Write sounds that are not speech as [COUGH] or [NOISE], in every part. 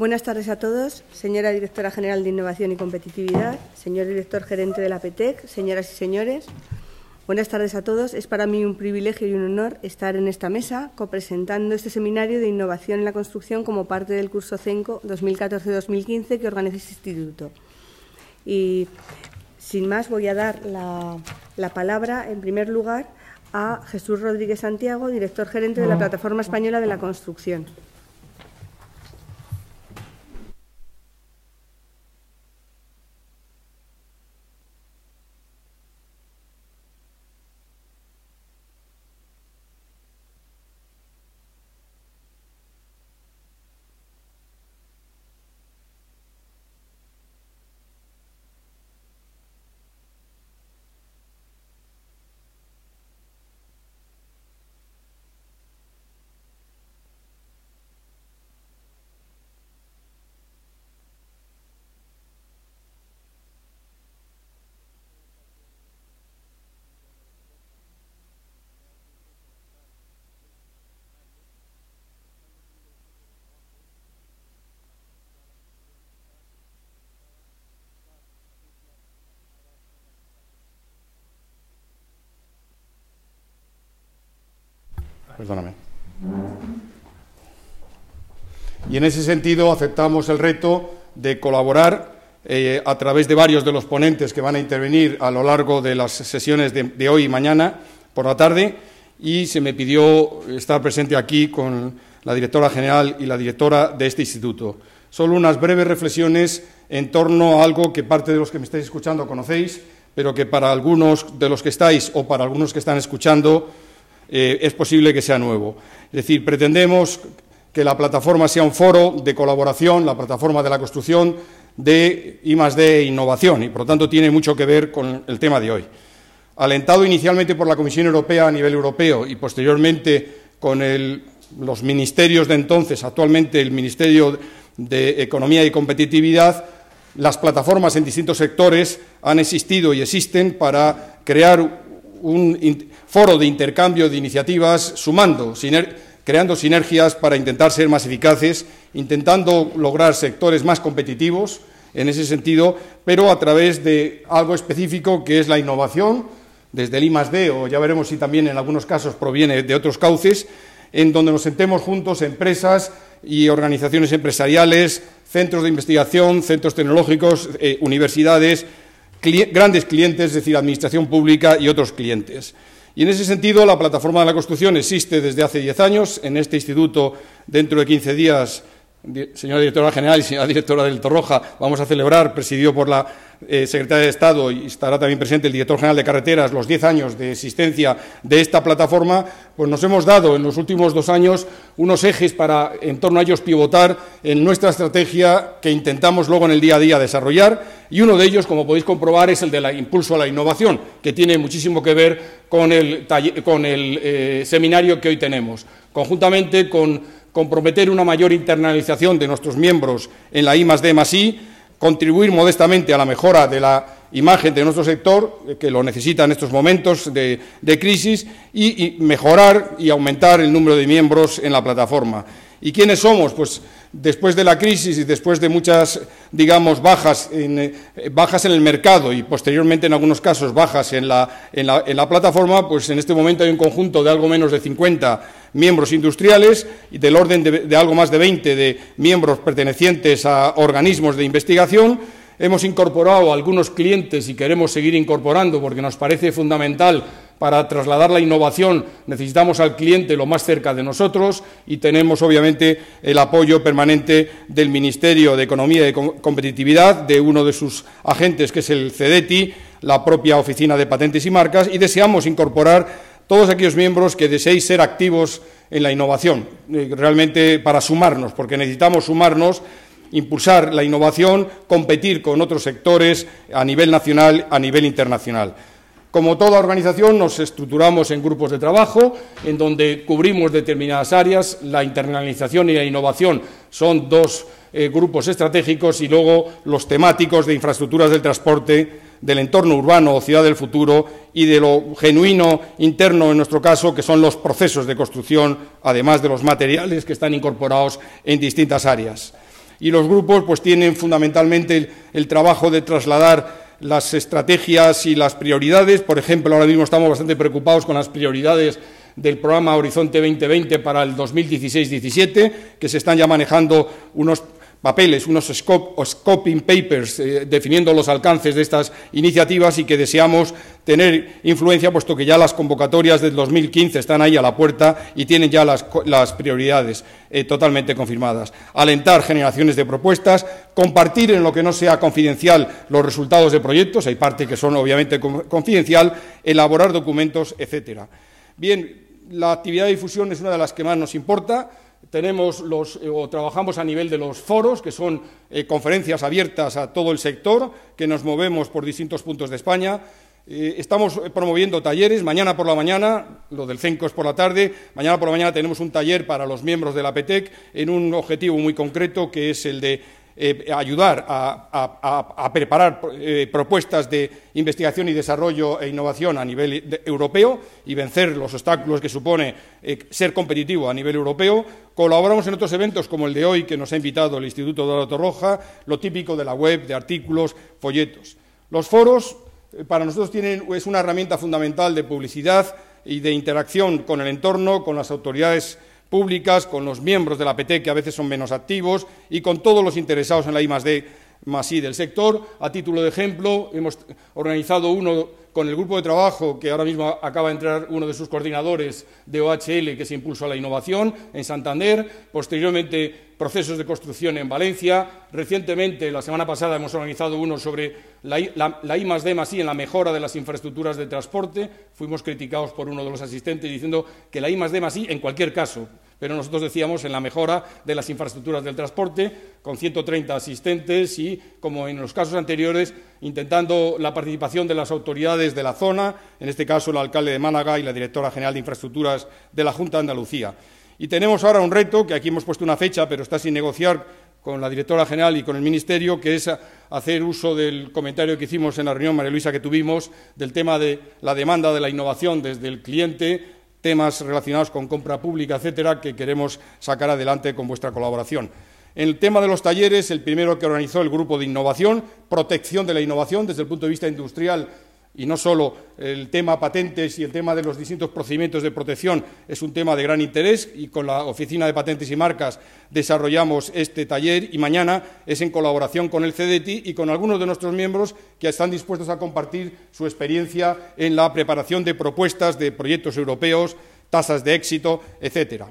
Buenas tardes a todos, señora directora general de Innovación y Competitividad, señor director gerente de la PETEC, señoras y señores. Buenas tardes a todos. Es para mí un privilegio y un honor estar en esta mesa copresentando este seminario de innovación en la construcción como parte del curso CENCO 2014-2015 que organiza este instituto. Y sin más voy a dar la, palabra en primer lugar a Jesús Rodríguez Santiago, director gerente de la Plataforma Española de la Construcción. Perdóname. Y en ese sentido aceptamos el reto de colaborar eh, a través de varios de los ponentes que van a intervenir a lo largo de las sesiones de, de hoy y mañana por la tarde y se me pidió estar presente aquí con la directora general y la directora de este instituto. Solo unas breves reflexiones en torno a algo que parte de los que me estáis escuchando conocéis, pero que para algunos de los que estáis o para algunos que están escuchando eh, es posible que sea nuevo. Es decir, pretendemos que la plataforma sea un foro de colaboración, la plataforma de la construcción de I D e innovación y, por lo tanto, tiene mucho que ver con el tema de hoy. Alentado inicialmente por la Comisión Europea a nivel europeo y posteriormente con los ministerios de entonces, actualmente el Ministerio de Economía y Competitividad, las plataformas en distintos sectores han existido y existen para crear un foro de intercambio de iniciativas, sumando, creando sinergias para intentar ser más eficaces, intentando lograr sectores más competitivos en ese sentido, pero a través de algo específico que es la innovación, desde el I +D, o ya veremos si también en algunos casos proviene de otros cauces, en donde nos sentemos juntos empresas y organizaciones empresariales, centros de investigación, centros tecnológicos, eh, universidades, grandes clientes, es decir, administración pública y otros clientes. Y en ese sentido, la plataforma de la construcción existe desde hace diez años. En este instituto, dentro de quince días, señora directora general y señora directora del Torroja, vamos a celebrar, presidido por la eh, secretaria de Estado y estará también presente el director general de Carreteras, los diez años de existencia de esta plataforma, pues nos hemos dado en los últimos dos años unos ejes para, en torno a ellos, pivotar en nuestra estrategia que intentamos luego en el día a día desarrollar. Y uno de ellos, como podéis comprobar, es el de la impulso a la innovación, que tiene muchísimo que ver con el, eh, seminario que hoy tenemos. Conjuntamente con comprometer una mayor internalización de nuestros miembros en la I D I, contribuir modestamente a la mejora de la imagen de nuestro sector, eh, que lo necesita en estos momentos de, crisis, y, mejorar y aumentar el número de miembros en la plataforma. ¿Y quiénes somos? Pues después de la crisis y después de muchas, digamos, bajas en, eh, el mercado y posteriormente, en algunos casos, bajas en la, en la plataforma, pues en este momento hay un conjunto de algo menos de 50 miembros industriales, y del orden de, algo más de 20 de miembros pertenecientes a organismos de investigación. Hemos incorporado algunos clientes y queremos seguir incorporando porque nos parece fundamental para trasladar la innovación necesitamos al cliente lo más cerca de nosotros y tenemos obviamente el apoyo permanente del Ministerio de Economía y Competitividad, de uno de sus agentes que es el CEDETI, la propia Oficina de Patentes y Marcas y deseamos incorporar todos aquellos miembros que deseéis ser activos en la innovación, eh, realmente para sumarnos, porque necesitamos sumarnos, impulsar la innovación, competir con otros sectores a nivel nacional, a nivel internacional. Como toda organización, nos estructuramos en grupos de trabajo, en donde cubrimos determinadas áreas. La internalización y la innovación son dos eh, grupos estratégicos y luego los temáticos de infraestructuras del transporte, del entorno urbano o ciudad del futuro y de lo genuino interno, en nuestro caso, que son los procesos de construcción, además de los materiales que están incorporados en distintas áreas. Y los grupos pues, tienen fundamentalmente el, el trabajo de trasladar las estrategias y las prioridades. Por ejemplo, ahora mismo estamos bastante preocupados con las prioridades del programa Horizonte 2020 para el 2016-17, que se están ya manejando unos papeles, unos scope scoping papers eh, definiendo los alcances de estas iniciativas y que deseamos tener influencia, puesto que ya las convocatorias del 2015 están ahí a la puerta y tienen ya las, prioridades eh, totalmente confirmadas. Alentar generaciones de propuestas, compartir en lo que no sea confidencial los resultados de proyectos, hay parte que son obviamente confidencial, elaborar documentos, etcétera. Bien, la actividad de difusión es una de las que más nos importa tenemos los, eh, o trabajamos a nivel de los foros, que son eh, conferencias abiertas a todo el sector, que nos movemos por distintos puntos de España. Eh, estamos promoviendo talleres, mañana por la mañana, lo del CENCO es por la tarde, mañana por la mañana tenemos un taller para los miembros de la PETEC en un objetivo muy concreto que es el de eh, ayudar a, preparar eh, propuestas de investigación y desarrollo e innovación a nivel europeo y vencer los obstáculos que supone eh, ser competitivo a nivel europeo. Colaboramos en otros eventos como el de hoy que nos ha invitado el Instituto de la lo típico de la web, de artículos, folletos. Los foros para nosotros tienen, es una herramienta fundamental de publicidad y de interacción con el entorno, con las autoridades públicas, con los miembros de la PT, que a veces son menos activos, y con todos los interesados en la I D I del sector. A título de ejemplo, hemos organizado uno con el grupo de trabajo que ahora mismo acaba de entrar uno de sus coordinadores de OHL, que se impulsó a la innovación en Santander. Posteriormente, procesos de construcción en Valencia. Recientemente, la semana pasada, hemos organizado uno sobre la, I D I en la mejora de las infraestructuras de transporte. Fuimos criticados por uno de los asistentes diciendo que la I más D I en cualquier caso, pero nosotros decíamos en la mejora de las infraestructuras del transporte, con 130 asistentes y, como en los casos anteriores, intentando la participación de las autoridades de la zona, en este caso el alcalde de Málaga y la directora general de infraestructuras de la Junta de Andalucía. Y tenemos ahora un reto, que aquí hemos puesto una fecha, pero está sin negociar con la directora general y con el Ministerio, que es hacer uso del comentario que hicimos en la reunión, María Luisa, que tuvimos, del tema de la demanda de la innovación desde el cliente, temas relacionados con compra pública, etcétera, que queremos sacar adelante con vuestra colaboración. En el tema de los talleres, el primero que organizó el grupo de innovación, protección de la innovación desde el punto de vista industrial y no solo el tema de patentes y el tema de los distintos procedimientos de protección es un tema de gran interés y con la Oficina de Patentes y Marcas desarrollamos este taller y mañana es en colaboración con el CDTI y con algunos de nuestros miembros que están dispuestos a compartir su experiencia en la preparación de propuestas de proyectos europeos, tasas de éxito, etcétera.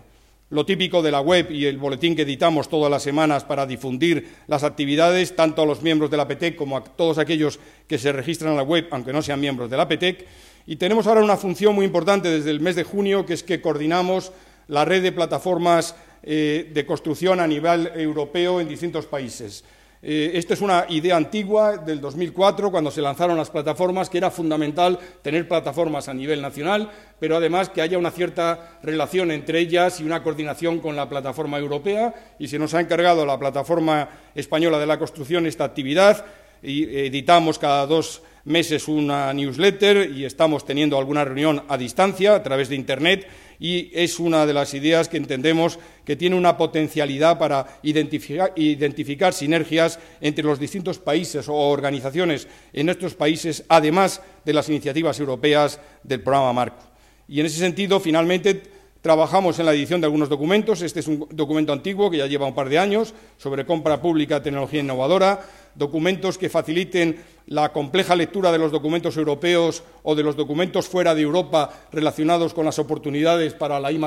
Lo típico de la web y el boletín que editamos todas las semanas para difundir las actividades, tanto a los miembros de la PTEC como a todos aquellos que se registran en la web, aunque no sean miembros de la PTEC. Y tenemos ahora una función muy importante desde el mes de junio, que es que coordinamos la red de plataformas eh, de construcción a nivel europeo en distintos países. Eh, esta es una idea antigua del 2004, cuando se lanzaron las plataformas, que era fundamental tener plataformas a nivel nacional, pero además que haya una cierta relación entre ellas y una coordinación con la plataforma europea. Y se nos ha encargado la plataforma española de la construcción esta actividad y editamos cada dos meses una newsletter y estamos teniendo alguna reunión a distancia a través de Internet y es una de las ideas que entendemos que tiene una potencialidad para identificar, sinergias entre los distintos países o organizaciones en estos países, además de las iniciativas europeas del programa Marco. Y en ese sentido, finalmente, Trabajamos en la edición de algunos documentos. Este es un documento antiguo que ya lleva un par de años sobre compra pública, tecnología innovadora, documentos que faciliten la compleja lectura de los documentos europeos o de los documentos fuera de Europa relacionados con las oportunidades para la I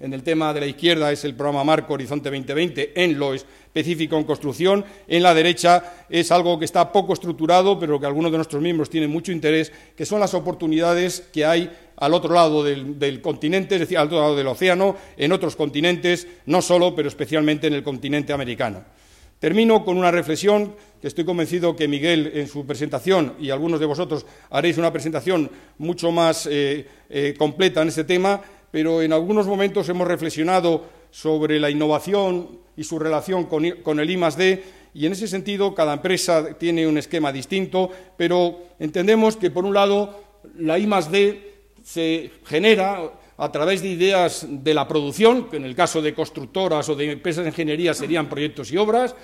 En el tema de la izquierda es el programa Marco Horizonte 2020 en lo específico en construcción. En la derecha es algo que está poco estructurado, pero que algunos de nuestros miembros tienen mucho interés, que son las oportunidades que hay al otro lado del, continente, es decir, al otro lado del océano, en otros continentes, no solo, pero especialmente en el continente americano. Termino con una reflexión que estoy convencido que Miguel en su presentación y algunos de vosotros haréis una presentación mucho más eh, eh, completa en este tema, pero en algunos momentos hemos reflexionado sobre la innovación y su relación con, el I y en ese sentido cada empresa tiene un esquema distinto, pero entendemos que por un lado la I se genera a través de ideas de la producción, que en el caso de constructoras o de empresas de ingeniería serían proyectos y obras,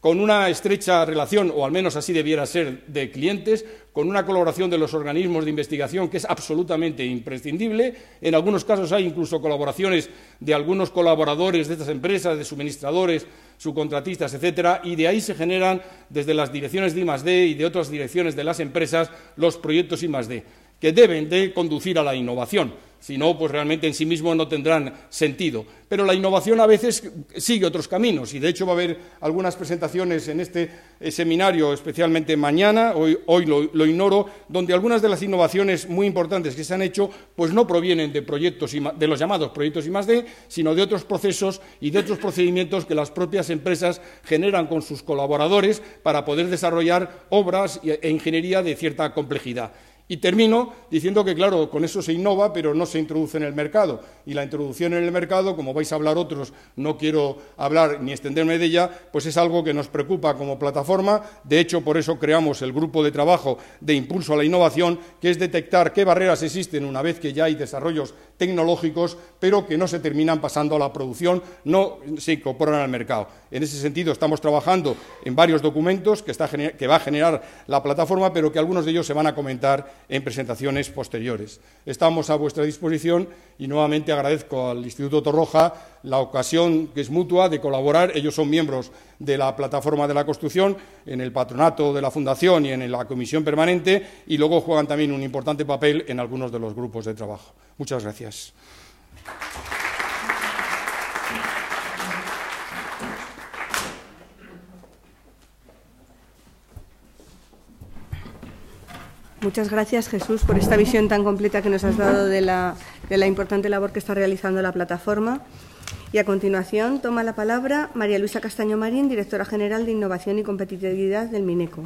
con una estrecha relación, o al menos así debiera ser, de clientes, con una colaboración de los organismos de investigación que es absolutamente imprescindible. En algunos casos hay incluso colaboraciones de algunos colaboradores de estas empresas, de suministradores, subcontratistas, etcétera, y de ahí se generan desde las direcciones de I+D y de otras direcciones de las empresas los proyectos I+D que deben de conducir a la innovación. Si no, pues realmente en sí mismo no tendrán sentido. Pero la innovación a veces sigue otros caminos y de hecho va a haber algunas presentaciones en este eh, seminario, especialmente mañana, hoy, lo, ignoro, donde algunas de las innovaciones muy importantes que se han hecho pues no provienen de, proyectos de los llamados proyectos I D, sino de otros procesos y de otros procedimientos que las propias empresas generan con sus colaboradores para poder desarrollar obras e ingeniería de cierta complejidad. Y termino diciendo que, claro, con eso se innova, pero no se introduce en el mercado. Y la introducción en el mercado, como vais a hablar otros, no quiero hablar ni extenderme de ella, pues es algo que nos preocupa como plataforma. De hecho, por eso creamos el grupo de trabajo de impulso a la innovación, que es detectar qué barreras existen una vez que ya hay desarrollos tecnológicos, pero que no se terminan pasando a la producción, no se incorporan al mercado. En ese sentido, estamos trabajando en varios documentos que, va a generar la plataforma, pero que algunos de ellos se van a comentar en presentaciones posteriores. Estamos a vuestra disposición y nuevamente agradezco al Instituto Torroja la ocasión que es mutua de colaborar. Ellos son miembros de la plataforma de la construcción, en el patronato de la Fundación y en la comisión permanente, y luego juegan también un importante papel en algunos de los grupos de trabajo. Muchas gracias. Muchas gracias, Jesús, por esta visión tan completa que nos has dado de la de la importante labor que está realizando la plataforma. Y a continuación toma la palabra María Luisa Castaño Marín, directora general de Innovación y Competitividad del MINECO.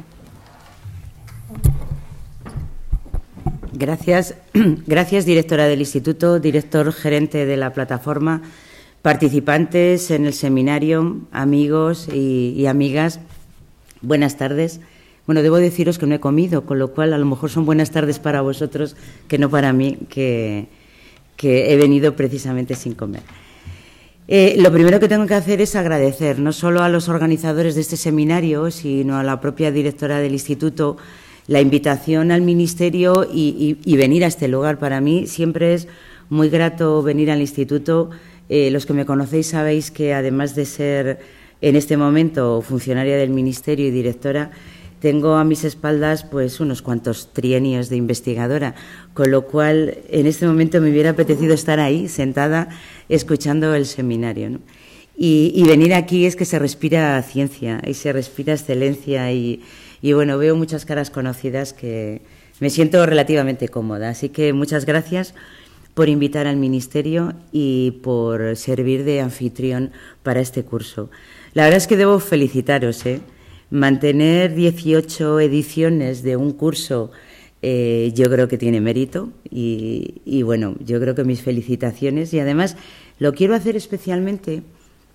Gracias, [CLEARS THROAT] gracias directora del Instituto, director gerente de la plataforma, participantes en el seminario, amigos y, y amigas. Buenas tardes. Bueno, debo deciros que no he comido, con lo cual a lo mejor son buenas tardes para vosotros que no para mí, que, que he venido precisamente sin comer. Eh, lo primero que tengo que hacer es agradecer no solo a los organizadores de este seminario, sino a la propia directora del instituto, la invitación al ministerio y, venir a este lugar. Para mí siempre es muy grato venir al instituto. Eh, los que me conocéis sabéis que además de ser en este momento funcionaria del ministerio y directora, tengo a mis espaldas pues unos cuantos trienios de investigadora, con lo cual en este momento me hubiera apetecido estar ahí sentada escuchando el seminario. Y, venir aquí es que se respira ciencia y se respira excelencia y, y bueno, veo muchas caras conocidas que me siento relativamente cómoda. Así que muchas gracias por invitar al Ministerio y por servir de anfitrión para este curso. La verdad es que debo felicitaros. ¿eh? Mantener 18 ediciones de un curso eh, yo creo que tiene mérito y, bueno, yo creo que mis felicitaciones y además lo quiero hacer especialmente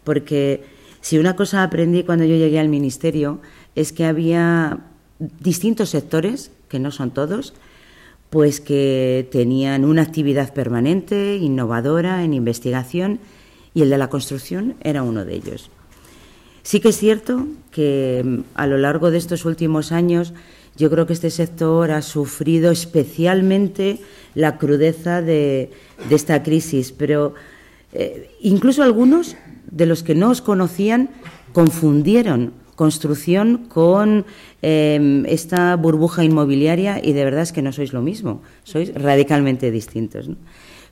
porque si una cosa aprendí cuando yo llegué al ministerio es que había distintos sectores, que no son todos, pues que tenían una actividad permanente, innovadora en investigación y el de la construcción era uno de ellos. Sí que es cierto que mm, a lo largo de estos últimos años yo creo que este sector ha sufrido especialmente la crudeza de, esta crisis, pero eh, incluso algunos de los que no os conocían confundieron construcción con em, esta burbuja inmobiliaria y de verdad es que no sois lo mismo, sois radicalmente distintos.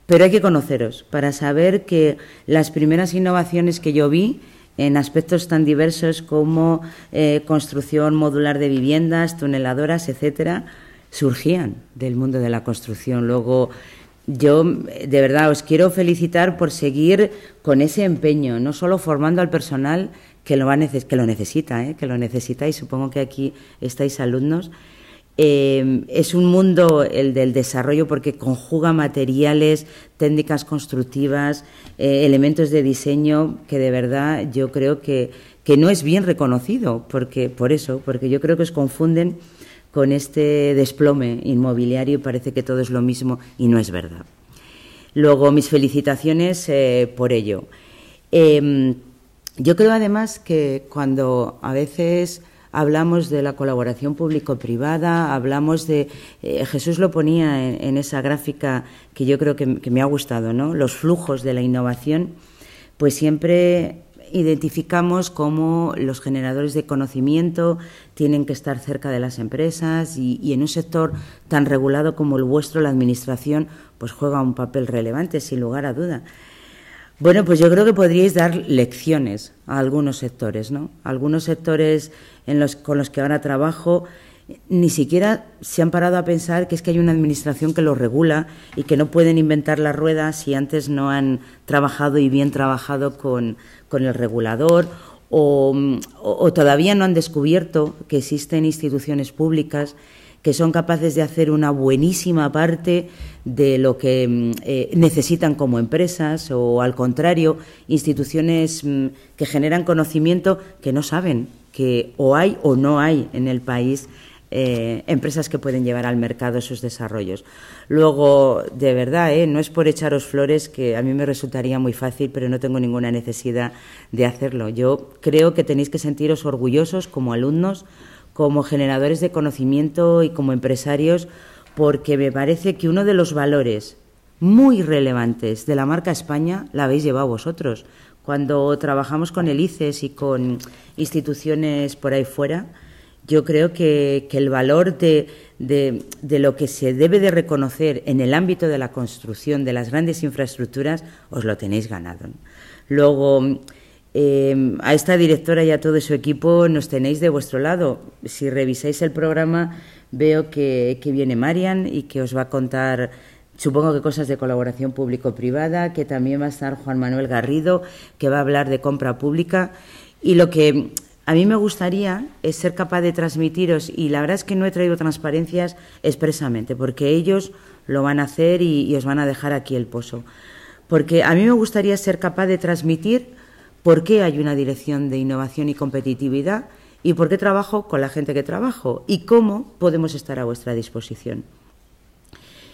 Pero hay que conoceros para saber que las primeras innovaciones que yo vi en aspectos tan diversos como eh, construcción modular de viviendas, tuneladoras, etcétera, surgían del mundo de la construcción. Luego, yo de verdad os quiero felicitar por seguir con ese empeño, no solo formando al personal que lo, va que lo necesita, eh, que lo necesita y supongo que aquí estáis alumnos. Em, es un mundo el del desarrollo porque conjuga materiales, técnicas constructivas, eh, elementos de diseño que de verdad yo creo que, no es bien reconocido, porque, por eso, porque yo creo que os confunden con este desplome inmobiliario y parece que todo es lo mismo y no es verdad. Luego, mis felicitaciones eh, por ello. Em, yo creo además que cuando a veces hablamos de la colaboración público-privada, hablamos de, eh, Jesús lo ponía en, esa gráfica que yo creo que, me ha gustado, ¿no? Los flujos de la innovación, pues siempre identificamos cómo los generadores de conocimiento tienen que estar cerca de las empresas y, en un sector tan regulado como el vuestro, la Administración, pues juega un papel relevante, sin lugar a duda. Bueno, pues yo creo que podríais dar lecciones a algunos sectores, ¿no? Algunos sectores con los que ahora trabajo ni siquiera se han parado a pensar que es que hay una administración que lo regula y que no pueden inventar las ruedas si antes no han trabajado y bien trabajado con, el regulador o, todavía no han descubierto que existen instituciones públicas que son capaces de hacer una buenísima parte de lo que mm, eh, necesitan como empresas o, al contrario, instituciones mm, que generan conocimiento que no saben que o hay o no hay en el país eh, empresas que pueden llevar al mercado esos desarrollos. Luego, de verdad, eh, no es por echaros flores, que a mí me resultaría muy fácil, pero no tengo ninguna necesidad de hacerlo. Yo creo que tenéis que sentiros orgullosos como alumnos, como generadores de conocimiento y como empresarios, porque me parece que uno de los valores muy relevantes de la marca España la habéis llevado vosotros. Cuando trabajamos con el ICES y con instituciones por ahí fuera, yo creo que, el valor de, lo que se debe de reconocer en el ámbito de la construcción de las grandes infraestructuras os lo tenéis ganado. Luego, em, a esta directora y a todo su equipo nos tenéis de vuestro lado. Si revisáis el programa, veo que, que viene Marian y que os va a contar supongo que cosas de colaboración público-privada, que también va a estar Juan Manuel Garrido, que va a hablar de compra pública. Y lo que a mí me gustaría eh, ser capaz de transmitiros, y la verdad es que no he traído transparencias expresamente, porque ellos lo van a hacer y, os van a dejar aquí el pozo. Porque a mí me gustaría ser capaz de transmitir por qué hay una dirección de innovación y competitividad y por qué trabajo con la gente que trabajo y cómo podemos estar a vuestra disposición.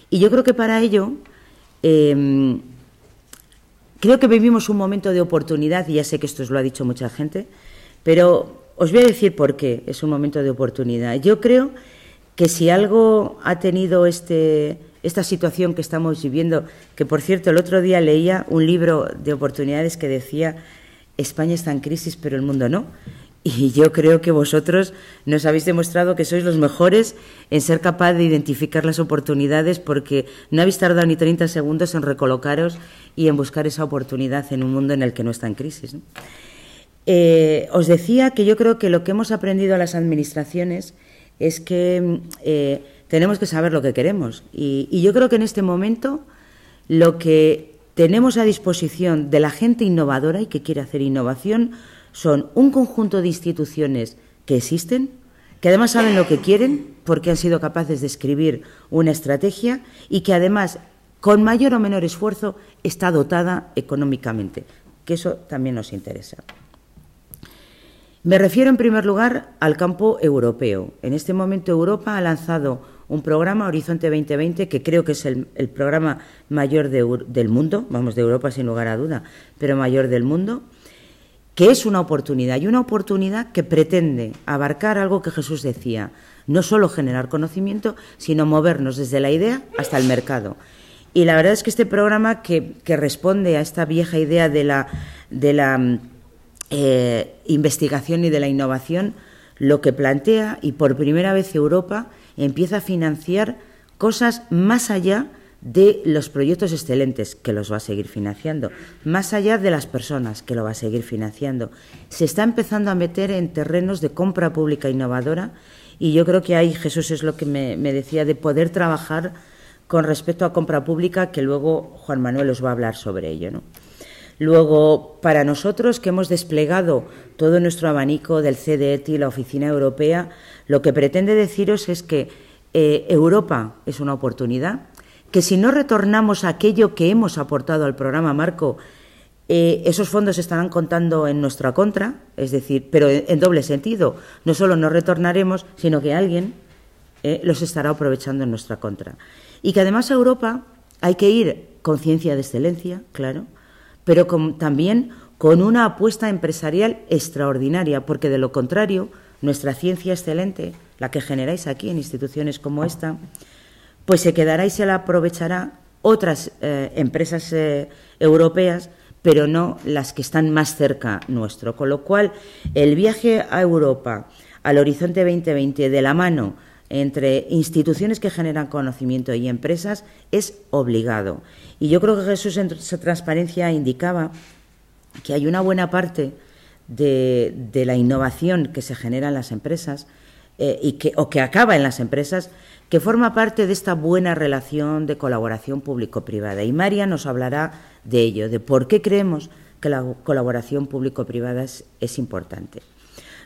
Y yo creo que para ello, em, creo que vivimos un momento de oportunidad, y ya sé que esto os lo ha dicho mucha gente, pero os voy a decir por qué es un momento de oportunidad. Yo creo que si algo ha tenido este, esta situación que estamos viviendo, que por cierto el otro día leía un libro de oportunidades que decía España está en crisis pero el mundo no. [LAUGHS] Y yo creo que vosotros nos habéis demostrado que sois los mejores en ser capaz de identificar las oportunidades porque no habéis tardado ni 30 segundos en recolocaros y en buscar esa oportunidad en un mundo en el que no está en crisis. Eh, os decía que yo creo que lo que hemos aprendido a las administraciones es que mm, eh, tenemos que saber lo que queremos. y, yo creo que en este momento lo que tenemos a disposición de la gente innovadora y que quiere hacer innovación son un conjunto de instituciones que existen, que además saben lo que quieren porque han sido capaces de escribir una estrategia y que además, con mayor o menor esfuerzo, está dotada económicamente, que eso también nos interesa. Me refiero en primer lugar al campo europeo. En este momento Europa ha lanzado un programa Horizonte 2020 que creo que es el, programa mayor del mundo, vamos, de Europa sin lugar a duda, pero mayor del mundo, que es una oportunidad y una oportunidad que pretende abarcar algo que Jesús decía, no solo generar conocimiento, sino movernos desde la idea hasta el mercado. Y la verdad es que este programa que, que responde a esta vieja idea de la, de la eh, investigación y de la innovación, lo que plantea y por primera vez Europa empieza a financiar cosas más allá de los proyectos excelentes, que los va a seguir financiando, más allá de las personas, que lo va a seguir financiando. Se está empezando a meter en terrenos de compra pública innovadora y yo creo que ahí Jesús es lo que me, me decía de poder trabajar con respecto a compra pública, que luego Juan Manuel os va a hablar sobre ello. ¿no? Luego, para nosotros que hemos desplegado todo nuestro abanico del e y la Oficina Europea, lo que pretende deciros es que eh, Europa es una oportunidad, que si no retornamos aquello que hemos aportado al programa Marco, eh, esos fondos estarán contando en nuestra contra, es decir, pero en doble sentido. No solo no retornaremos, sino que alguien eh, los estará aprovechando en nuestra contra. Y que además a Europa hay que ir con ciencia de excelencia, claro, pero también con una apuesta empresarial extraordinaria, porque de lo contrario, nuestra ciencia excelente, la que generáis aquí en instituciones como esta, pues se quedará y se la aprovechará otras eh, empresas eh, europeas, pero no las que están más cerca nuestro. Con lo cual, el viaje a Europa, al horizonte 2020, de la mano entre instituciones que generan conocimiento y empresas es obligado. Y yo creo que Jesús en su transparencia indicaba que hay una buena parte de, la innovación que se genera en las empresas eh, y que, o que acaba en las empresas que forma parte de esta buena relación de colaboración público-privada. Y María nos hablará de ello, de por qué creemos que la colaboración público-privada es importante.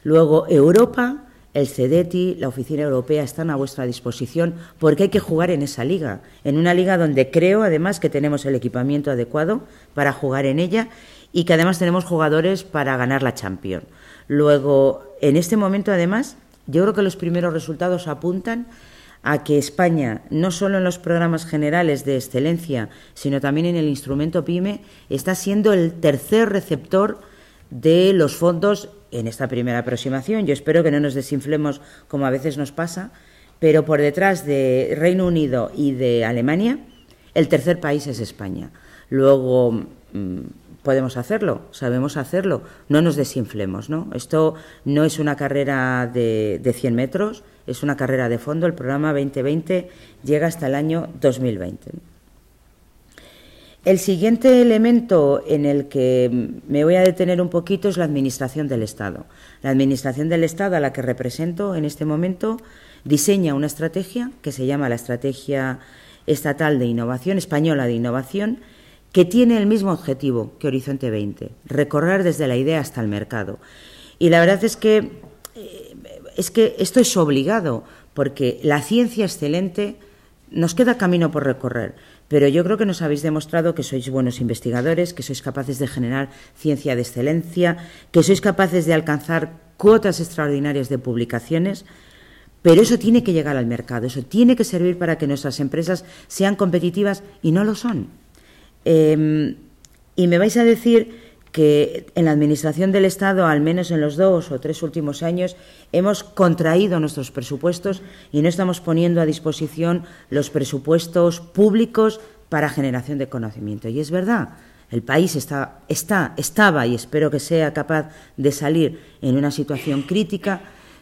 Luego, Europa el CEDETI, la Oficina Europea están a vuestra disposición porque hay que jugar en esa liga, en una liga donde creo además que tenemos el equipamiento adecuado para jugar en ella y que además tenemos jugadores para ganar la Champions. Luego, en este momento además, yo creo que los primeros resultados apuntan a que España, no solo en los programas generales de excelencia, sino también en el instrumento PYME, está siendo el tercer receptor de los fondos en esta primera aproximación. Yo espero que no nos desinflemos como a veces nos pasa, pero por detrás de Reino Unido y de Alemania, el tercer país es España. Luego mm, podemos hacerlo, sabemos hacerlo, no nos desinflemos, ¿no? Esto no es una carrera de, de 100 metros, es una carrera de fondo. El programa 2020 llega hasta el año 2020. El siguiente elemento en el que me voy a detener un poquito es la Administración del Estado. La Administración del Estado, a la que represento en este momento, diseña una estrategia que se llama la Estrategia Estatal de Innovación, Española de Innovación, que tiene el mismo objetivo que Horizonte 20, recorrer desde la idea hasta el mercado. Y la verdad es que, eh, es que esto es obligado, porque la ciencia excelente nos queda camino por recorrer, pero yo creo que nos habéis demostrado que sois buenos investigadores, que sois capaces de generar ciencia de excelencia, que sois capaces de alcanzar cuotas extraordinarias de publicaciones, pero eso tiene que llegar al mercado, eso tiene que servir para que nuestras empresas sean competitivas y no lo son. Em, y me vais a decir que en la Administración del Estado, al menos en los dos o tres últimos años, hemos contraído nuestros presupuestos y no estamos poniendo a disposición los presupuestos públicos para generación de conocimiento. Y es verdad, el país está, está, estaba y espero que sea capaz de salir en una situación crítica,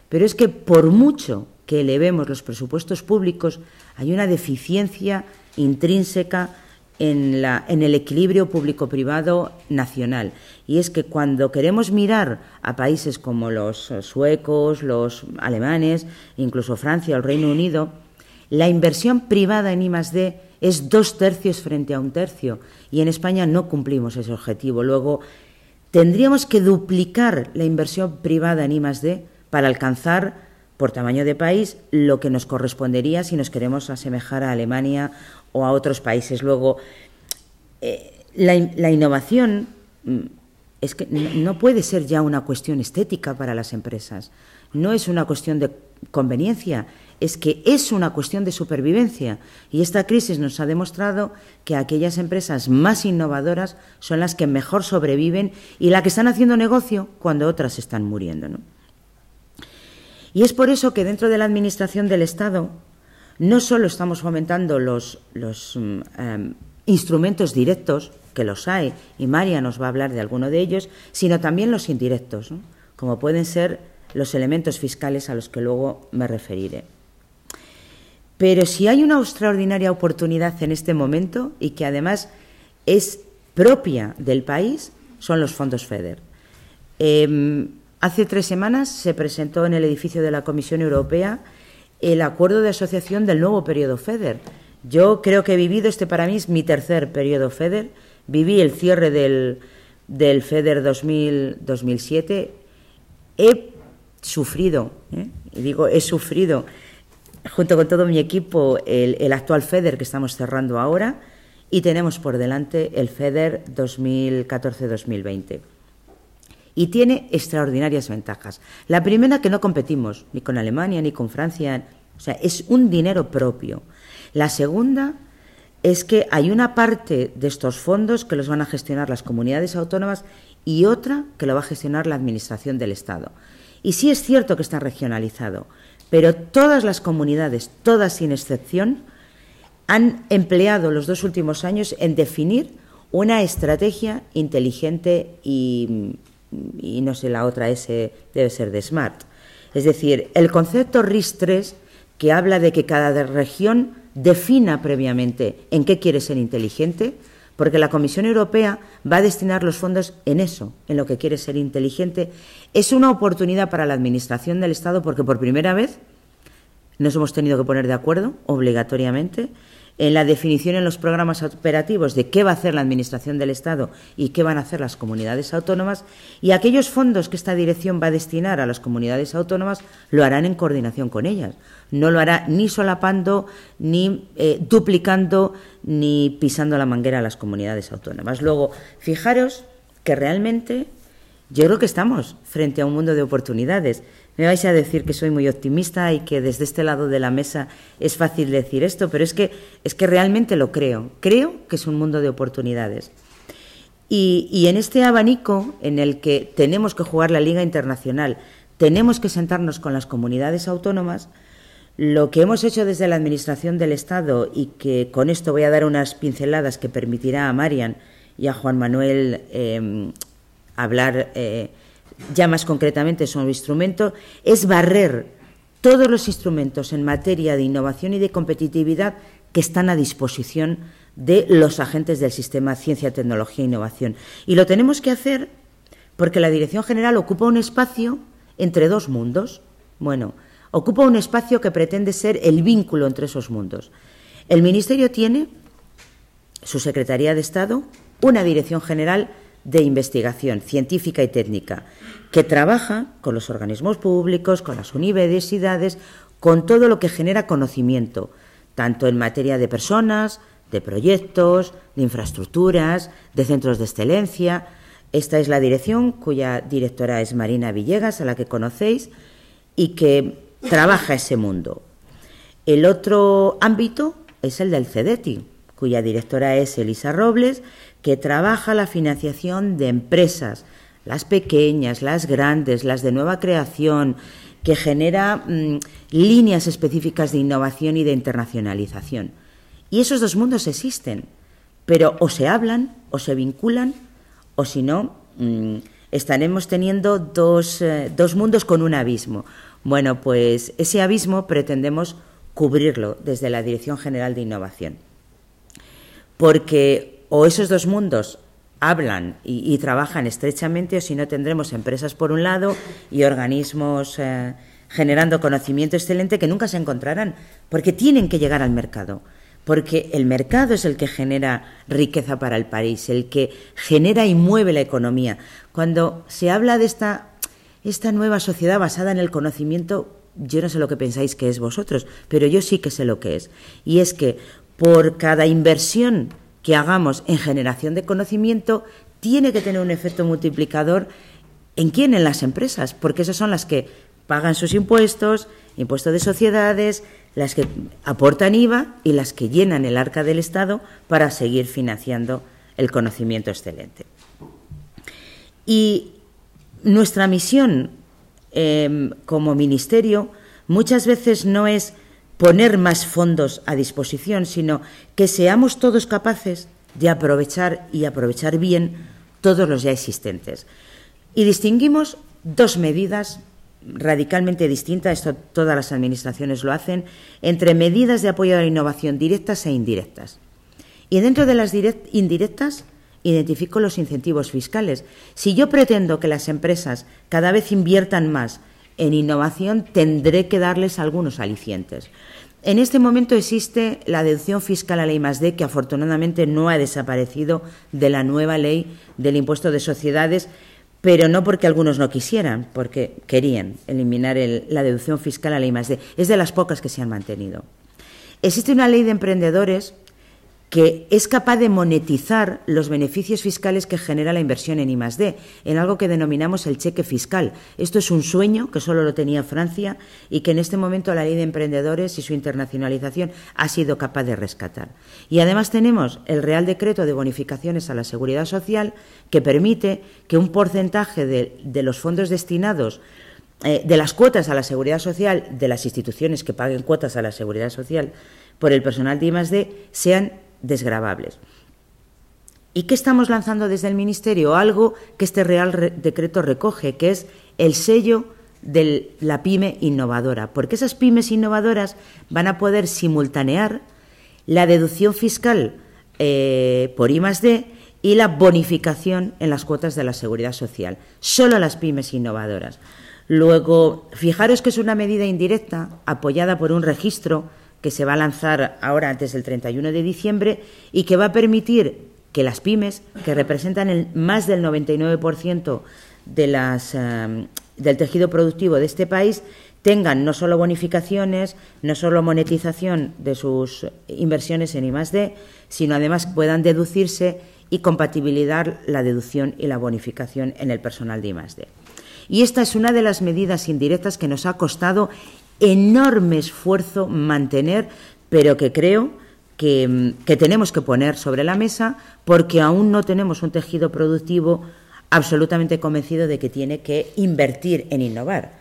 pero es que por mucho que elevemos los presupuestos públicos, hay una deficiencia intrínseca en, el equilibrio público-privado nacional. Y es que cuando queremos mirar a países como los suecos, los alemanes, incluso Francia o el Reino Unido, la inversión privada en I+.D. es dos tercios frente a un tercio. Y en España no cumplimos ese objetivo. Luego, tendríamos que duplicar la inversión privada en I+.D. para alcanzar por tamaño de país lo que nos correspondería si nos queremos asemejar a Alemania o a otros países. Luego, eh, la, innovación mm, es que no puede ser ya una cuestión estética para las empresas. No es una cuestión de conveniencia, es que es una cuestión de supervivencia. Y esta crisis nos ha demostrado que aquellas empresas más innovadoras son las que mejor sobreviven y las que están haciendo negocio cuando otras están muriendo. Y es por eso que dentro de la Administración del Estado no solo estamos fomentando los, mm, em, instrumentos directos, que los hay, y María nos va a hablar de alguno de ellos, sino también los indirectos, como pueden ser los elementos fiscales a los que luego me referiré. Pero si hay una extraordinaria oportunidad en este momento y que además es propia del país, son los fondos FEDER. Em, hace tres semanas se presentó en el edificio de la Comisión Europea el acuerdo de asociación del nuevo periodo FEDER. Yo creo que he vivido, este para mí es mi tercer periodo FEDER, viví el cierre del, del FEDER 2000, 2007, he sufrido, ¿eh? y digo he sufrido, junto con todo mi equipo, el, el actual FEDER que estamos cerrando ahora, y tenemos por delante el FEDER 2014-2020 y tiene extraordinarias ventajas. La primera que no competimos ni con Alemania ni con Francia, o sea, es un dinero propio. La segunda es que hay una parte de estos fondos que los van a gestionar las comunidades autónomas y otra que lo va a gestionar la Administración del Estado. Y sí es cierto que está regionalizado, pero todas las comunidades, todas sin excepción, han empleado los dos últimos años en definir una estrategia inteligente y, y no sé, la otra S debe ser de Smart. Es decir, el concepto RIS 3 que habla de que cada región defina previamente en qué quiere ser inteligente, porque la Comisión Europea va a destinar los fondos en eso, en lo que quiere ser inteligente. Es una oportunidad para la Administración del Estado porque por primera vez nos hemos tenido que poner de acuerdo obligatoriamente en la definición en los programas operativos de qué va a hacer la Administración del Estado y qué van a hacer las comunidades autónomas, y aquellos fondos que esta dirección va a destinar a las comunidades autónomas lo harán en coordinación con ellas. No lo hará ni solapando, ni eh, duplicando, ni pisando la manguera a las comunidades autónomas. Luego, fijaros que realmente yo creo que estamos frente a un mundo de oportunidades. Me vais a decir que soy muy optimista y que desde este lado de la mesa es fácil decir esto, pero es que, realmente lo creo. Creo que es un mundo de oportunidades. Y, en este abanico en el que tenemos que jugar la Liga Internacional, tenemos que sentarnos con las comunidades autónomas, lo que hemos hecho desde la Administración del Estado, y que con esto voy a dar unas pinceladas que permitirá a Marian y a Juan Manuel eh, hablar. Eh, ya más concretamente un instrumentos, es barrer todos los instrumentos en materia de innovación y de competitividad que están a disposición de los agentes del sistema ciencia, tecnología e innovación. Y lo tenemos que hacer porque la Dirección General ocupa un espacio entre dos mundos. Bueno, ocupa un espacio que pretende ser el vínculo entre esos mundos. El Ministerio tiene su Secretaría de Estado, una Dirección General de investigación científica y técnica, que trabaja con los organismos públicos, con las universidades, con todo lo que genera conocimiento, tanto en materia de personas, de proyectos, de infraestructuras, de centros de excelencia. Esta es la dirección cuya directora es Marina Villegas, a la que conocéis, y que trabaja ese mundo. El otro ámbito es el del CEDETI, cuya directora es Elisa Robles que trabaja la financiación de empresas, las pequeñas, las grandes, las de nueva creación, que genera mm, líneas específicas de innovación y de internacionalización. Y esos dos mundos existen, pero o se hablan, o se vinculan, o si no, mm, estaremos teniendo dos, eh, dos mundos con un abismo. Bueno, pues ese abismo pretendemos cubrirlo desde la Dirección General de Innovación. Porque o esos dos mundos hablan y, trabajan estrechamente o si no tendremos empresas por un lado y organismos eh, generando conocimiento excelente que nunca se encontrarán porque tienen que llegar al mercado. Porque el mercado es el que genera riqueza para el país, el que genera y mueve la economía. Cuando se habla de esta nueva sociedad basada en el conocimiento, yo no sé lo que pensáis que es vosotros, pero yo sí que sé lo que es. Y es que por cada inversión que hagamos en generación de conocimiento tiene que tener un efecto multiplicador en quién, en las empresas, porque esas son las que pagan sus impuestos, impuestos de sociedades, las que aportan IVA y las que llenan el arca del Estado para seguir financiando el conocimiento excelente. Y nuestra misión em, como ministerio muchas veces no es poner más fondos a disposición, sino que seamos todos capaces de aprovechar y aprovechar bien todos los ya existentes. Y distinguimos dos medidas radicalmente distintas, esto todas las administraciones lo hacen, entre medidas de apoyo a la innovación directas e indirectas. Y dentro de las indirectas identifico los incentivos fiscales. Si yo pretendo que las empresas cada vez inviertan más en innovación tendré que darles algunos alicientes. En este momento existe la deducción fiscal a la más +D, que afortunadamente no ha desaparecido de la nueva ley del impuesto de sociedades, pero no porque algunos no quisieran, porque querían eliminar la deducción fiscal a la D. Es de las pocas que se han mantenido. Existe una ley de emprendedores que es capaz de monetizar los beneficios fiscales que genera la inversión en I+D, en algo que denominamos el cheque fiscal. Esto es un sueño que solo lo tenía Francia y que en este momento la ley de emprendedores y su internacionalización ha sido capaz de rescatar. Y además tenemos el Real Decreto de Bonificaciones a la Seguridad Social que permite que un porcentaje de, los fondos destinados eh, de las cuotas a la seguridad social, de las instituciones que paguen cuotas a la seguridad social por el personal de I+D, sean desgravables. ¿Y qué estamos lanzando desde el Ministerio? Algo que este Real Decreto recoge, que es el sello de la pyme innovadora, porque esas pymes innovadoras van a poder simultanear la deducción fiscal eh, por I D y la bonificación en las cuotas de la seguridad social, solo las pymes innovadoras. Luego, fijaros que es una medida indirecta apoyada por un registro que se va a lanzar ahora antes del 31 de diciembre y que va a permitir que las pymes, que representan el, más del 99% em, del tejido productivo de este país, tengan no solo bonificaciones, no solo monetización de sus inversiones en I+D, sino además puedan deducirse y compatibilizar la deducción y la bonificación en el personal de I+D. Y esta es una de las medidas indirectas que nos ha costado enorme esfuerzo mantener, pero que creo mm, que, tenemos que poner sobre la mesa porque aún no tenemos un tejido productivo absolutamente convencido de que tiene que invertir en innovar.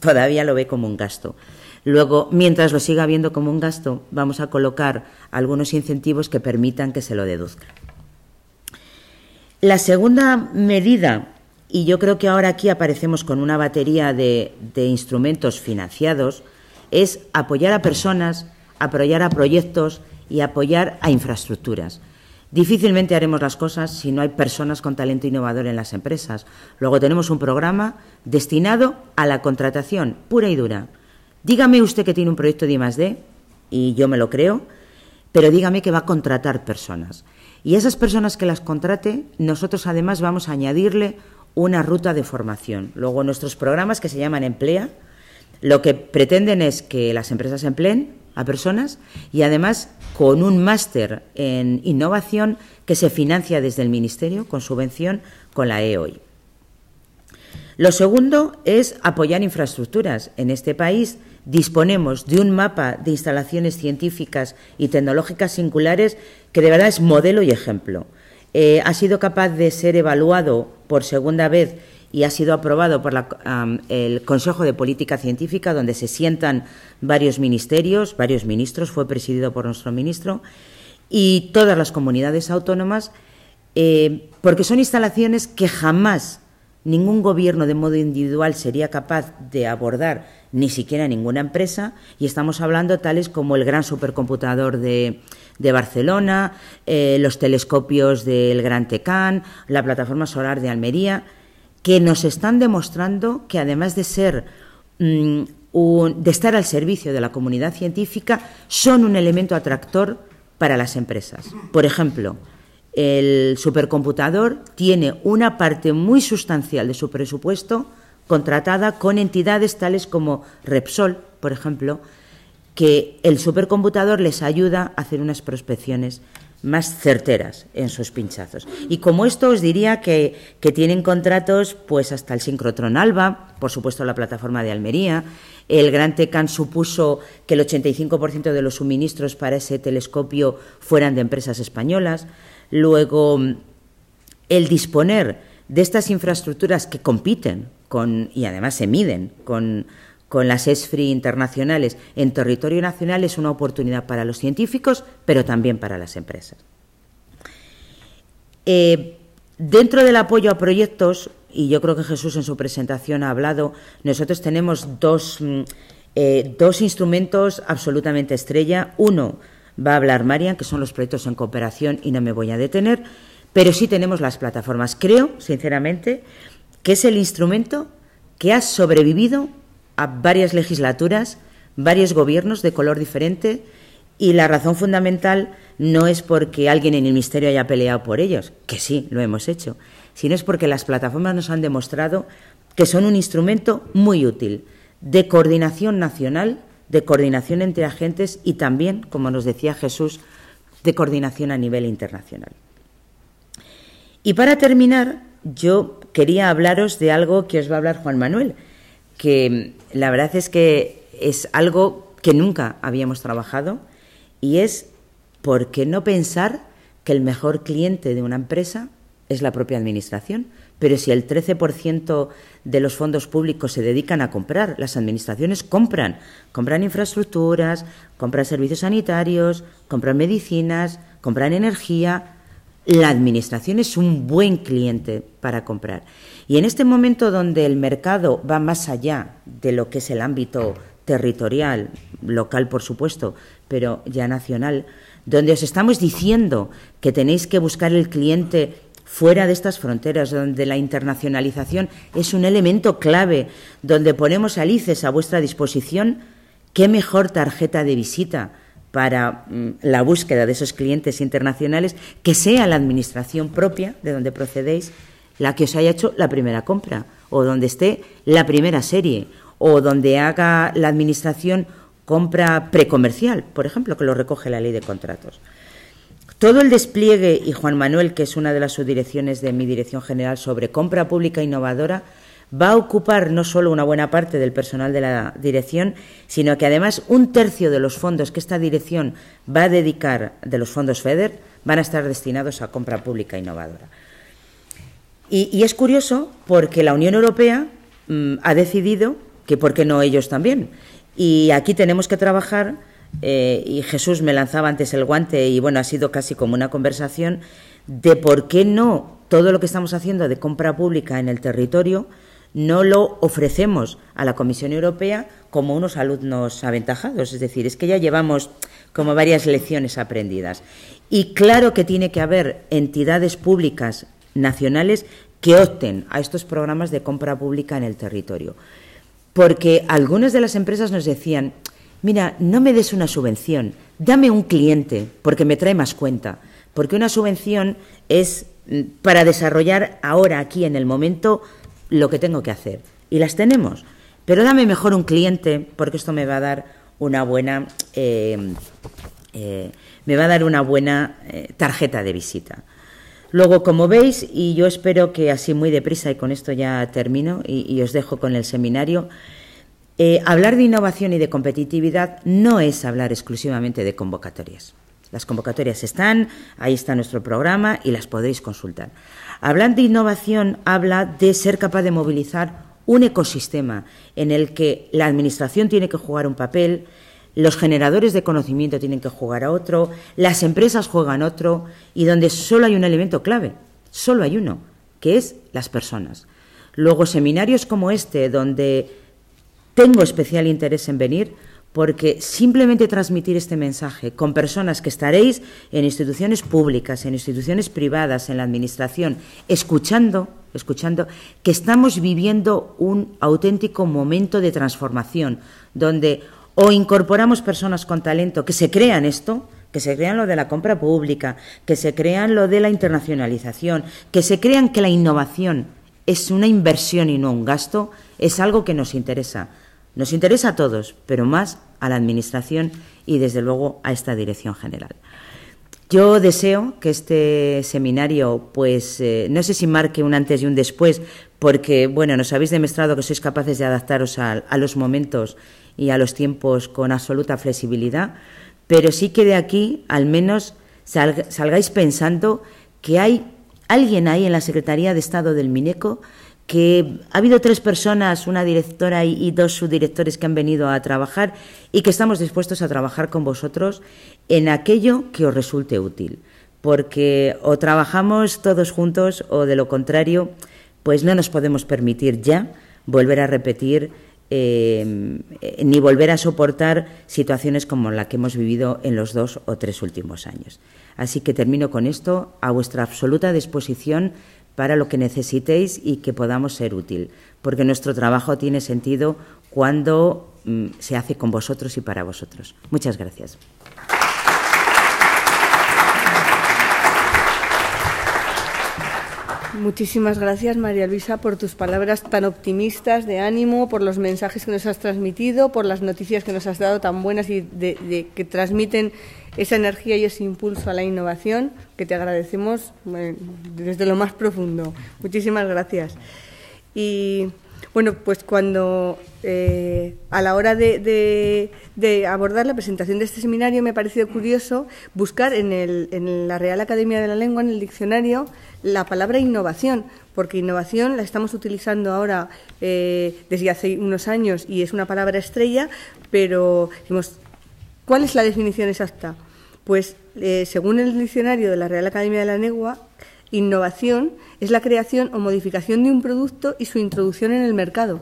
todavía lo ve como un gasto. Luego, mientras lo siga viendo como un gasto, vamos a colocar algunos incentivos que permitan que se lo deduzca. La segunda medida y yo creo que ahora aquí aparecemos con una batería de, instrumentos financiados, es apoyar a personas, apoyar a proyectos y apoyar a infraestructuras. Difícilmente haremos las cosas si no hay personas con talento innovador en las empresas. Luego tenemos un programa destinado a la contratación pura y dura. Dígame usted que tiene un proyecto de I+D y yo me lo creo, pero dígame que va a contratar personas. Y esas personas que las contrate, nosotros además vamos a añadirle una ruta de formación. Luego nuestros programas que se llaman Emplea, lo que pretenden es que las empresas empleen a personas y además con un máster en innovación que se financia desde el Ministerio con subvención con la EOI. Lo segundo es apoyar infraestructuras. En este país disponemos de un mapa de instalaciones científicas y tecnológicas singulares que de verdad es modelo y ejemplo. Eh, ha sido capaz de ser evaluado por segunda vez y ha sido aprobado por el Consejo de Política Científica, donde se sientan varios ministerios, varios ministros, fue presidido por nuestro ministro, y todas las comunidades autónomas, eh, porque son instalaciones que jamás ningún gobierno de modo individual sería capaz de abordar ni siquiera ninguna empresa, y estamos hablando tales como el gran supercomputador de, de Barcelona, eh, los telescopios del Gran Tecán, la plataforma solar de Almería, que nos están demostrando que además de ser mm, de estar al servicio de la comunidad científica, son un elemento atractor para las empresas. Por ejemplo, el supercomputador tiene una parte muy sustancial de su presupuesto contratada con entidades tales como Repsol, por ejemplo, que el supercomputador les ayuda a hacer unas prospecciones más certeras en sus pinchazos. Y como esto os diría que, tienen contratos pues hasta el sincrotron Alba, por supuesto la plataforma de Almería, el Gran Tecan supuso que el 85% de los suministros para ese telescopio fueran de empresas españolas. Luego, el disponer de estas infraestructuras que compiten y además se miden con, con las ESFRI internacionales en territorio nacional es una oportunidad para los científicos, pero también para las empresas. Eh, dentro del apoyo a proyectos, y yo creo que Jesús en su presentación ha hablado, nosotros tenemos mm, eh, dos instrumentos absolutamente estrella. Uno va a hablar Marian, que son los proyectos en cooperación, y no me voy a detener, pero sí tenemos las plataformas. Creo, sinceramente, que es el instrumento que ha sobrevivido a varias legislaturas, varios gobiernos de color diferente, y la razón fundamental no es porque alguien en el Ministerio haya peleado por ellos, que sí, lo hemos hecho, sino es porque las plataformas nos han demostrado que son un instrumento muy útil de coordinación nacional, de coordinación entre agentes y también, como nos decía Jesús, de coordinación a nivel internacional. Y para terminar, yo quería hablaros de algo que os va a hablar Juan Manuel, que la verdad es que es algo que nunca habíamos trabajado y es por qué no pensar que el mejor cliente de una empresa es la propia administración. Pero si el 13% de los fondos públicos se dedican a comprar, las administraciones compran, compran infraestructuras, compran servicios sanitarios, compran medicinas, compran energía, la administración es un buen cliente para comprar. Y en este momento donde el mercado va más allá de lo que es el ámbito territorial, local por supuesto, pero ya nacional, donde os estamos diciendo que tenéis que buscar el cliente fuera de estas fronteras, donde la internacionalización es un elemento clave, donde ponemos alices a vuestra disposición, qué mejor tarjeta de visita para mm, la búsqueda de esos clientes internacionales, que sea la administración propia de donde procedéis la que os haya hecho la primera compra, o donde esté la primera serie, o donde haga la administración compra precomercial, por ejemplo, que lo recoge la ley de contratos. Todo el despliegue, y Juan Manuel, que es una de las subdirecciones de mi Dirección General sobre compra pública innovadora, va a ocupar no solo una buena parte del personal de la dirección, sino que además un tercio de los fondos que esta dirección va a dedicar de los fondos FEDER van a estar destinados a compra pública innovadora. Y, es curioso porque la Unión Europea mm, ha decidido que, ¿por qué no ellos también? Y aquí tenemos que trabajar, eh, y Jesús me lanzaba antes el guante, y bueno, ha sido casi como una conversación de por qué no todo lo que estamos haciendo de compra pública en el territorio no lo ofrecemos a la Comisión Europea como unos alumnos aventajados. Es decir, es que ya llevamos como varias lecciones aprendidas. Y claro que tiene que haber entidades públicas nacionales que opten a estos programas de compra pública en el territorio. Porque algunas de las empresas nos decían, mira, no me des una subvención, dame un cliente, porque me trae más cuenta. Porque una subvención es mm, para desarrollar ahora, aquí, en el momento lo que tengo que hacer. Y las tenemos. Pero dame mejor un cliente, porque esto me va a dar una buena. Eh, eh, me va a dar una buena eh, tarjeta de visita. Luego, como veis, y yo espero que así muy deprisa, y con esto ya termino y, os dejo con el seminario, hablar de innovación y de competitividad no es hablar exclusivamente de convocatorias. Las convocatorias están, ahí está nuestro programa y las podéis consultar. Hablando de innovación, habla de ser capaz de movilizar un ecosistema en el que la Administración tiene que jugar un papel, los generadores de conocimiento tienen que jugar a otro, las empresas juegan otro, y donde solo hay un elemento clave, solo hay uno, que es las personas. Luego, seminarios como este, donde tengo especial interés en venir, porque simplemente transmitir este mensaje con personas que estaréis en instituciones públicas, en instituciones privadas, en la administración, escuchando, escuchando que estamos viviendo un auténtico momento de transformación donde o incorporamos personas con talento que se crean esto, que se crean lo de la compra pública, que se crean lo de la internacionalización, que se crean que la innovación es una inversión y no un gasto, es algo que nos interesa. Nos interesa a todos, pero más a la Administración y, desde luego, a esta Dirección General. Yo deseo que este seminario, pues, eh, no sé si marque un antes y un después, porque, bueno, nos habéis demostrado que sois capaces de adaptaros a, los momentos y a los tiempos con absoluta flexibilidad, pero sí que de aquí, al menos, salgáis pensando que hay alguien ahí en la Secretaría de Estado del Mineco que ha habido tres personas, una directora y, dos subdirectores que han venido a trabajar y que estamos dispuestos a trabajar con vosotros en aquello que os resulte útil, porque o trabajamos todos juntos o de lo contrario, pues no nos podemos permitir ya volver a repetir eh, ni volver a soportar situaciones como la que hemos vivido en los dos o tres últimos años. Así que termino con esto, a vuestra absoluta disposición para lo que necesitéis y que podamos ser útil, porque nuestro trabajo tiene sentido cuando mm, se hace con vosotros y para vosotros. Muchas gracias. Muchísimas gracias, María Luisa, por tus palabras tan optimistas, de ánimo, por los mensajes que nos has transmitido, por las noticias que nos has dado tan buenas y de, que transmiten esa energía y ese impulso a la innovación, que te agradecemos eh, desde lo más profundo. Muchísimas gracias. Bueno, pues cuando eh, a la hora de, abordar la presentación de este seminario me ha parecido curioso buscar en, la Real Academia de la Lengua, en el diccionario, la palabra innovación, porque innovación la estamos utilizando ahora eh, desde hace unos años y es una palabra estrella, pero ¿cuál es la definición exacta? Pues eh, según el diccionario de la Real Academia de la Lengua, Innovación es la creación o modificación de un producto y su introducción en el mercado.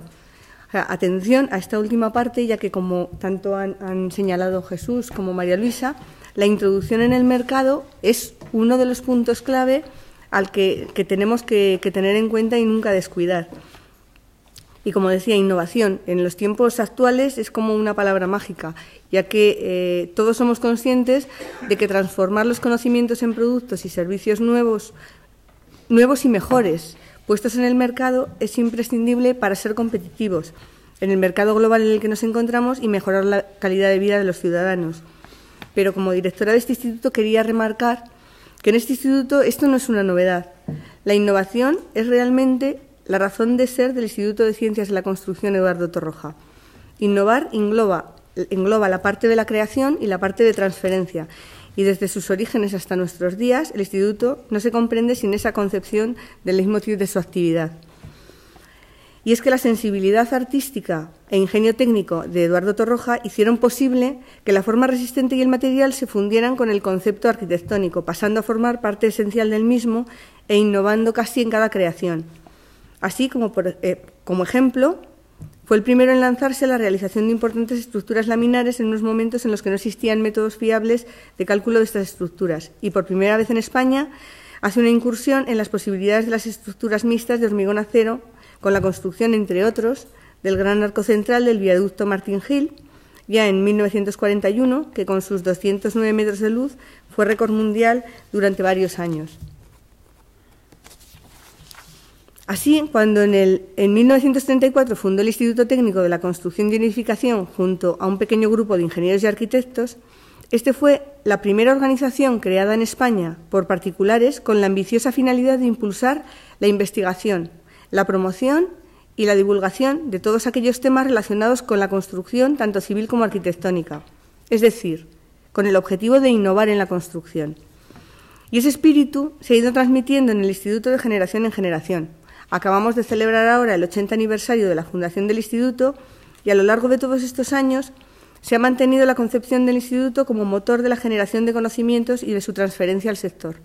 atención a esta última parte, ya que como tanto han, señalado Jesús como María Luisa, la introducción en el mercado es uno de los puntos clave al que, tenemos que, tener en cuenta y nunca descuidar. Y como decía, innovación. En los tiempos actuales es como una palabra mágica, ya que eh, todos somos conscientes de que transformar los conocimientos en productos y servicios nuevos nuevos y mejores, puestos en el mercado, es imprescindible para ser competitivos en el mercado global en el que nos encontramos y mejorar la calidad de vida de los ciudadanos. Pero como directora de este instituto quería remarcar que en este instituto esto no es una novedad. La innovación es realmente la razón de ser del Instituto de Ciencias de la Construcción Eduardo Torroja. Innovar engloba, engloba la parte de la creación y la parte de transferencia y desde sus orígenes hasta nuestros días, el Instituto no se comprende sin esa concepción del leitmotiv de su actividad. Y es que la sensibilidad artística e ingenio técnico de Eduardo Torroja hicieron posible que la forma resistente y el material se fundieran con el concepto arquitectónico, pasando a formar parte esencial del mismo e innovando casi en cada creación. Así como, eh, como ejemplo, fue el primero en lanzarse a la realización de importantes estructuras laminares en unos momentos en los que no existían métodos fiables de cálculo de estas estructuras y por primera vez en España hace una incursión en las posibilidades de las estructuras mixtas de hormigón acero con la construcción, entre otros, del gran arco central del viaducto Martín Gil, ya en 1941, que con sus 209 metros de luz fue récord mundial durante varios años. Así, cuando en, 1934 fundó el Instituto Técnico de la Construcción y Edificación junto a un pequeño grupo de ingenieros y arquitectos, este fue la primera organización creada en España por particulares con la ambiciosa finalidad de impulsar la investigación, la promoción y la divulgación de todos aquellos temas relacionados con la construcción, tanto civil como arquitectónica, es decir, con el objetivo de innovar en la construcción. Y ese espíritu se ha ido transmitiendo en el Instituto de generación en generación. Acabamos de celebrar ahora el 80 aniversario de la fundación del Instituto y a lo largo de todos estos años se ha mantenido la concepción del Instituto como motor de la generación de conocimientos y de su transferencia al sector,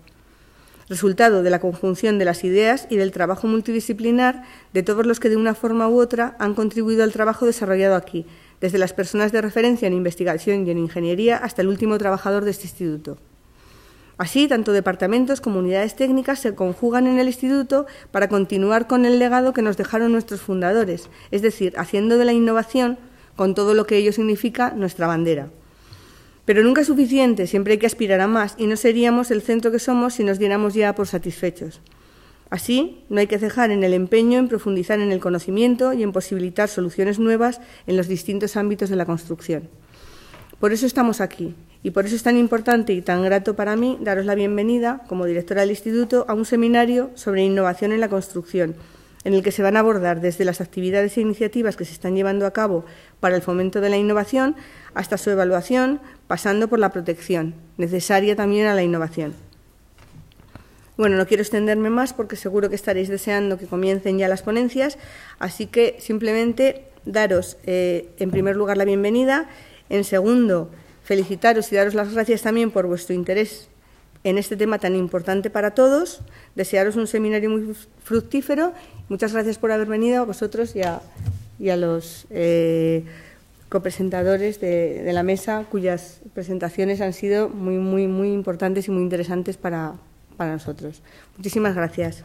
resultado de la conjunción de las ideas y del trabajo multidisciplinar de todos los que de una forma u otra han contribuido al trabajo desarrollado aquí, desde las personas de referencia en investigación y en ingeniería hasta el último trabajador de este instituto. Así, tanto departamentos como unidades técnicas se conjugan en el Instituto para continuar con el legado que nos dejaron nuestros fundadores, es decir, haciendo de la innovación, con todo lo que ello significa, nuestra bandera. Pero nunca es suficiente, siempre hay que aspirar a más y no seríamos el centro que somos si nos diéramos ya por satisfechos. Así, no hay que cejar en el empeño en profundizar en el conocimiento y en posibilitar soluciones nuevas en los distintos ámbitos de la construcción. Por eso estamos aquí, y por eso es tan importante y tan grato para mí daros la bienvenida, como directora del Instituto, a un seminario sobre innovación en la construcción, en el que se van a abordar desde las actividades e iniciativas que se están llevando a cabo para el fomento de la innovación hasta su evaluación, pasando por la protección, necesaria también a la innovación. Bueno, no quiero extenderme más porque seguro que estaréis deseando que comiencen ya las ponencias, así que simplemente daros, eh, en primer lugar, la bienvenida, en segundo, felicitaros y daros las gracias también por vuestro interés en este tema tan importante para todos. Desearos un seminario muy fructífero. Muchas gracias por haber venido a vosotros y a, los eh, copresentadores de, la mesa, cuyas presentaciones han sido muy, muy, muy importantes y muy interesantes para, para nosotros. Muchísimas gracias.